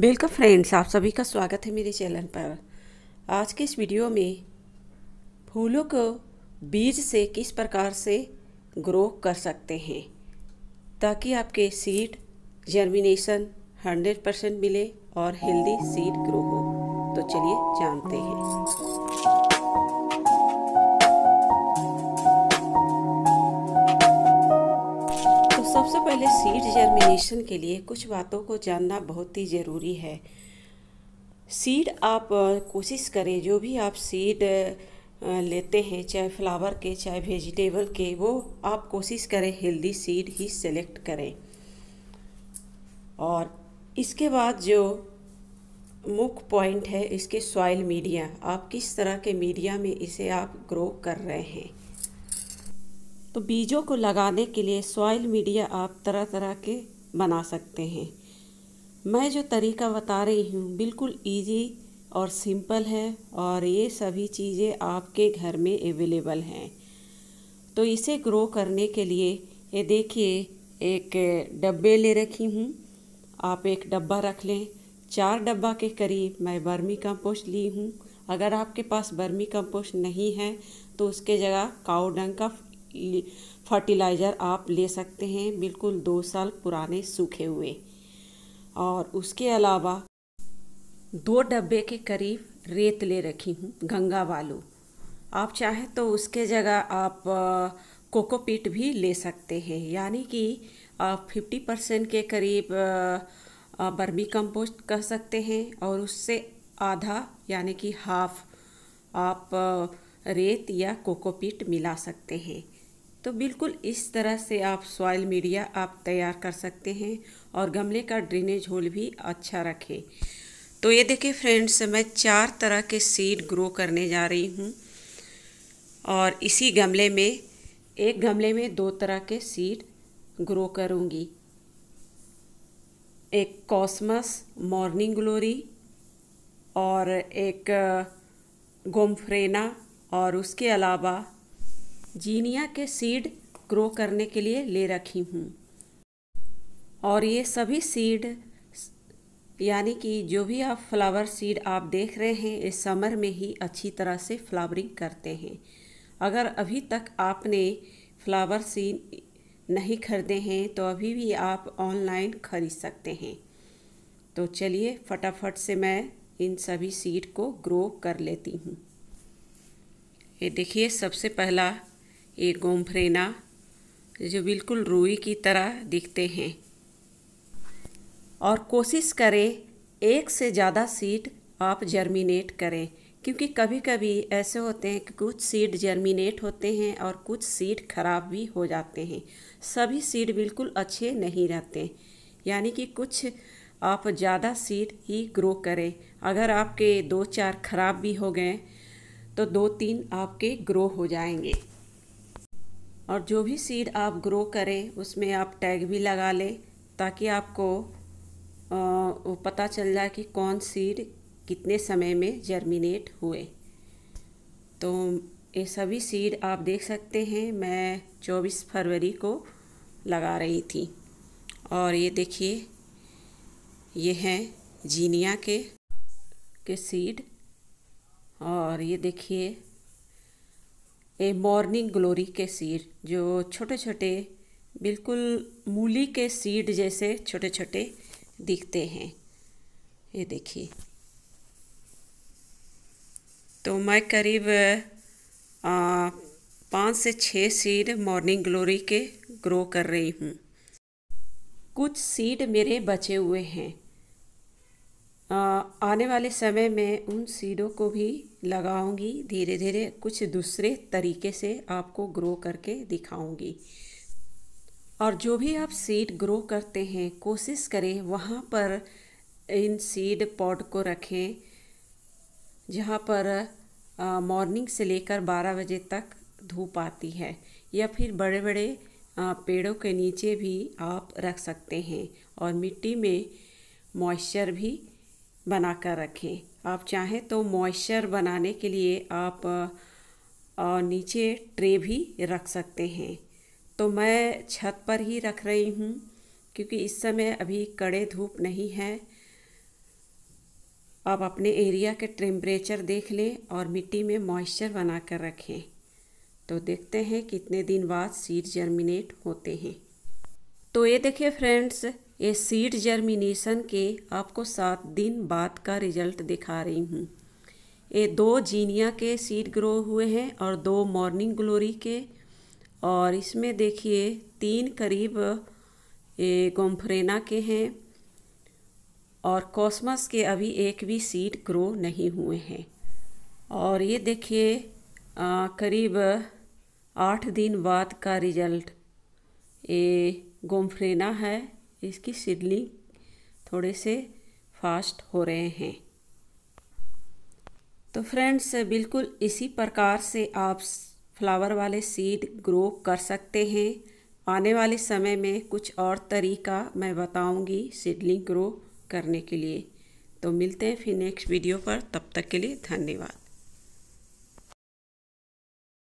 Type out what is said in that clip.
welcome friends आप सभी का स्वागत है मेरे चैनल पर आज के इस वीडियो में फूलों को बीज से किस प्रकार से ग्रो कर सकते हैं ताकि आपके सीड जर्मिनेशन 100 परसेंट मिले और हेल्दी सीड ग्रो हो तो चलिए जानते हैं पहले सीड जर्मिनेशन के लिए कुछ बातों को जानना बहुत ही ज़रूरी है सीड आप कोशिश करें जो भी आप सीड लेते हैं चाहे फ्लावर के चाहे वेजिटेबल के वो आप कोशिश करें हेल्दी सीड ही सेलेक्ट करें और इसके बाद जो मुख्य पॉइंट है इसके सॉइल मीडिया आप किस तरह के मीडिया में इसे आप ग्रो कर रहे हैं तो बीजों को लगाने के लिए सॉइल मीडिया आप तरह तरह के बना सकते हैं मैं जो तरीका बता रही हूँ बिल्कुल इजी और सिंपल है और ये सभी चीज़ें आपके घर में अवेलेबल हैं तो इसे ग्रो करने के लिए ये देखिए एक डब्बे ले रखी हूँ आप एक डब्बा रख लें चार डब्बा के करीब मैं बर्मी कंपोस्ट ली हूँ अगर आपके पास बर्मी कंपोस्ट नहीं है तो उसके जगह काउडंग का फर्टिलाइज़र आप ले सकते हैं बिल्कुल दो साल पुराने सूखे हुए और उसके अलावा दो डब्बे के करीब रेत ले रखी हूँ गंगा वालू आप चाहें तो उसके जगह आप कोकोपीट भी ले सकते हैं यानी कि आप फिफ्टी परसेंट के करीब बर्मी कंपोस्ट कर सकते हैं और उससे आधा यानी कि हाफ आप रेत या कोकोपीट मिला सकते हैं तो बिल्कुल इस तरह से आप सॉइल मीडिया आप तैयार कर सकते हैं और गमले का ड्रेनेज होल भी अच्छा रखें तो ये देखिए फ्रेंड्स मैं चार तरह के सीड ग्रो करने जा रही हूँ और इसी गमले में एक गमले में दो तरह के सीड ग्रो करूँगी एक कॉस्मस मॉर्निंग ग्लोरी और एक गोमफ्रेना और उसके अलावा जीनिया के सीड ग्रो करने के लिए ले रखी हूँ और ये सभी सीड यानी कि जो भी आप फ्लावर सीड आप देख रहे हैं इस समर में ही अच्छी तरह से फ्लावरिंग करते हैं अगर अभी तक आपने फ्लावर सीड नहीं खरीदे हैं तो अभी भी आप ऑनलाइन खरीद सकते हैं तो चलिए फटाफट से मैं इन सभी सीड को ग्रो कर लेती हूँ ये देखिए सबसे पहला ये गोमफ्रेना जो बिल्कुल रूई की तरह दिखते हैं और कोशिश करें एक से ज़्यादा सीड आप जर्मिनेट करें क्योंकि कभी कभी ऐसे होते हैं कि कुछ सीड जर्मिनेट होते हैं और कुछ सीड खराब भी हो जाते हैं सभी सीड बिल्कुल अच्छे नहीं रहते यानी कि कुछ आप ज़्यादा सीड ही ग्रो करें अगर आपके दो चार खराब भी हो गए तो दो तीन आपके ग्रो हो जाएंगे और जो भी सीड आप ग्रो करें उसमें आप टैग भी लगा लें ताकि आपको वो पता चल जाए कि कौन सीड कितने समय में जर्मिनेट हुए तो ये सभी सीड आप देख सकते हैं मैं 24 फरवरी को लगा रही थी और ये देखिए ये हैं जीनिया के के सीड और ये देखिए ये मॉर्निंग ग्लोरी के सीड जो छोटे छोटे बिल्कुल मूली के सीड जैसे छोटे छोटे दिखते हैं ये देखिए तो मैं करीब पाँच से छः सीड मॉर्निंग ग्लोरी के ग्रो कर रही हूँ कुछ सीड मेरे बचे हुए हैं आने वाले समय में उन सीडों को भी लगाऊंगी धीरे धीरे कुछ दूसरे तरीके से आपको ग्रो करके दिखाऊंगी और जो भी आप सीड ग्रो करते हैं कोशिश करें वहाँ पर इन सीड पॉड को रखें जहाँ पर मॉर्निंग से लेकर 12 बजे तक धूप आती है या फिर बड़े बड़े पेड़ों के नीचे भी आप रख सकते हैं और मिट्टी में मॉइस्चर भी बना कर रखें आप चाहें तो मॉइस्चर बनाने के लिए आप और नीचे ट्रे भी रख सकते हैं तो मैं छत पर ही रख रही हूँ क्योंकि इस समय अभी कड़े धूप नहीं है आप अपने एरिया के टेम्परेचर देख लें और मिट्टी में मॉइस्चर बना कर रखें तो देखते हैं कितने दिन बाद सीड जर्मिनेट होते हैं तो ये देखिए फ्रेंड्स ये सीड जर्मिनेशन के आपको सात दिन बाद का रिजल्ट दिखा रही हूँ ये दो जीनिया के सीड ग्रो हुए हैं और दो मॉर्निंग ग्लोरी के और इसमें देखिए तीन करीब ये गोम्फ्रेना के हैं और कॉस्मस के अभी एक भी सीड ग्रो नहीं हुए हैं और ये देखिए करीब आठ दिन बाद का रिजल्ट ये गोम्फ्रेना है इसकी सिडली थोड़े से फास्ट हो रहे हैं तो फ्रेंड्स बिल्कुल इसी प्रकार से आप फ्लावर वाले सीड ग्रो कर सकते हैं आने वाले समय में कुछ और तरीका मैं बताऊंगी सीडलिंग ग्रो करने के लिए तो मिलते हैं फिर नेक्स्ट वीडियो पर तब तक के लिए धन्यवाद